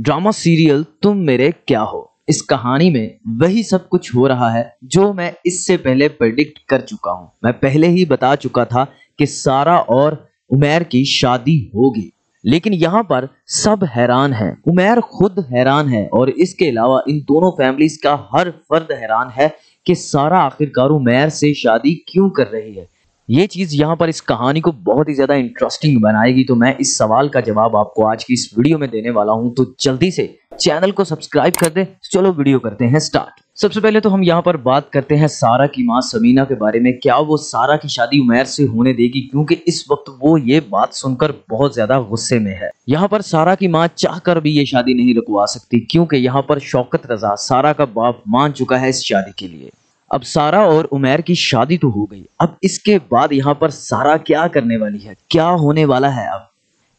drama serial तुम मेरे क्या हो इस कहानी में वही सब कुछ हो रहा है जो मैं इससे पहले प्रेडिक्ट कर चुका हूँ मैं पहले ही बता चुका था कि सारा और उमेर की शादी होगी लेकिन यहाँ पर सब हैरान है उमेर खुद हैरान है और इसके अलावा इन दोनों फैमिलीज का हर फर्द हैरान है कि सारा आखिरकार उमेर से शादी क्यों कर रही है ये चीज़ यहाँ पर इस कहानी को बहुत ही ज़्यादा इंटरेस्टिंग बनाएगी तो मैं इस सवाल का जवाब आपको आज की इस वीडियो में देने वाला हूँ तो जल्दी से चैनल को सब्सक्राइब कर दे चलो वीडियो करते हैं स्टार्ट सबसे पहले तो हम यहाँ पर बात करते हैं सारा की माँ समीना के बारे में क्या वो सारा की शादी उमेर से होने देगी क्योंकि इस वक्त वो ये बात सुनकर बहुत ज्यादा गुस्से में है यहाँ पर सारा की माँ चाहकर भी ये शादी नहीं रुकवा सकती क्योंकि यहाँ पर शौकत रजा सारा का बाप मान चुका है इस शादी के लिए अब सारा और उमेर की शादी तो हो गई अब इसके बाद यहाँ पर सारा क्या करने वाली है क्या होने वाला है अब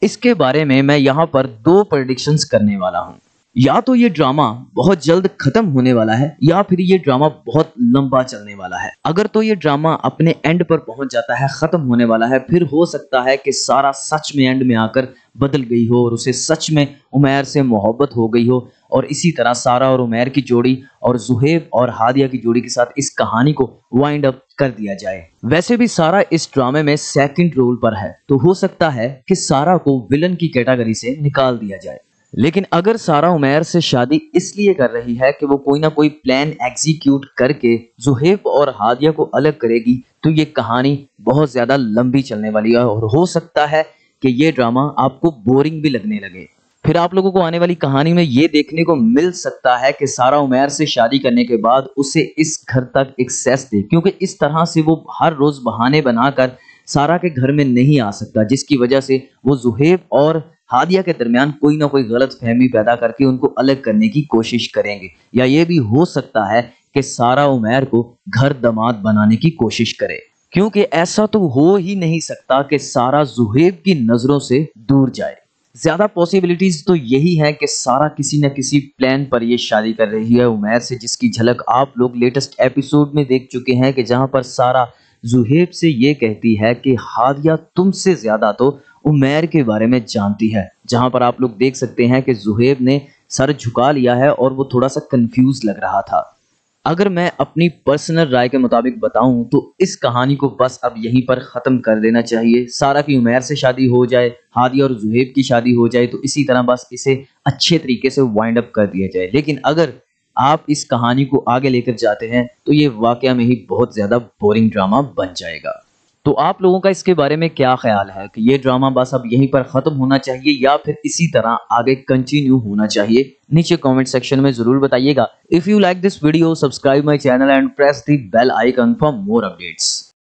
इसके बारे में मैं यहाँ पर दो प्रडिक्शन करने वाला हूँ या तो ये ड्रामा बहुत जल्द खत्म होने वाला है या फिर ये ड्रामा बहुत लंबा चलने वाला है अगर तो ये ड्रामा अपने एंड पर पहुंच जाता है खत्म होने वाला है फिर हो सकता है कि सारा सच में एंड में आकर बदल गई हो और उसे सच में उमेर से मोहब्बत हो गई हो और इसी तरह सारा और उमेर की जोड़ी और जुहेब और हादिया की जोड़ी के साथ इस कहानी को वाइंड अप कर दिया जाए वैसे भी सारा इस ड्रामे में सेकंड रोल पर है तो हो सकता है कि सारा को विलन की कैटेगरी से निकाल दिया जाए लेकिन अगर सारा उमेर से शादी इसलिए कर रही है कि वो कोई ना कोई प्लान एग्जीक्यूट करके जुहेब और हादिया को अलग करेगी तो ये कहानी बहुत ज़्यादा लंबी चलने वाली है और हो सकता है कि ये ड्रामा आपको बोरिंग भी लगने लगे फिर आप लोगों को आने वाली कहानी में ये देखने को मिल सकता है कि सारा उमेर से शादी करने के बाद उसे इस घर तक एक्सेस दे क्योंकि इस तरह से वो हर रोज बहाने बनाकर सारा के घर में नहीं आ सकता जिसकी वजह से वो जुहेब और हादिया के दरमियान कोई ना कोई गलत फहमी पैदा करके उनको अलग करने की कोशिश करेंगे या ये भी हो सकता है कि सारा उमेर को घर दमाद बनाने की कोशिश करे क्योंकि ऐसा तो हो ही नहीं सकता कि सारा जुहेब की नजरों से दूर जाए ज्यादा पॉसिबिलिटीज तो यही है कि सारा किसी न किसी प्लान पर ये शादी कर रही है उमेर से जिसकी झलक आप लोग लेटेस्ट एपिसोड में देख चुके हैं कि जहां पर सारा जुहेब से ये कहती है कि हादिया तुमसे ज्यादा तो उमेर के बारे में जानती है जहां पर आप लोग देख सकते हैं कि जुहेब ने सर झुका लिया है और वो थोड़ा सा कंफ्यूज लग रहा था अगर मैं अपनी पर्सनल राय के मुताबिक बताऊं तो इस कहानी को बस अब यहीं पर ख़त्म कर देना चाहिए सारा की उमेर से शादी हो जाए हादी और जुहेब की शादी हो जाए तो इसी तरह बस इसे अच्छे तरीके से वाइंड अप कर दिया जाए लेकिन अगर आप इस कहानी को आगे लेकर जाते हैं तो ये वाक़ में ही बहुत ज़्यादा बोरिंग ड्रामा बन जाएगा तो आप लोगों का इसके बारे में क्या ख्याल है कि ये ड्रामा बस अब यहीं पर ख़त्म होना चाहिए या फिर इसी तरह आगे कंटिन्यू होना चाहिए नीचे कमेंट सेक्शन में ज़रूर बताइएगा if you like this video subscribe my channel and press the bell icon for more updates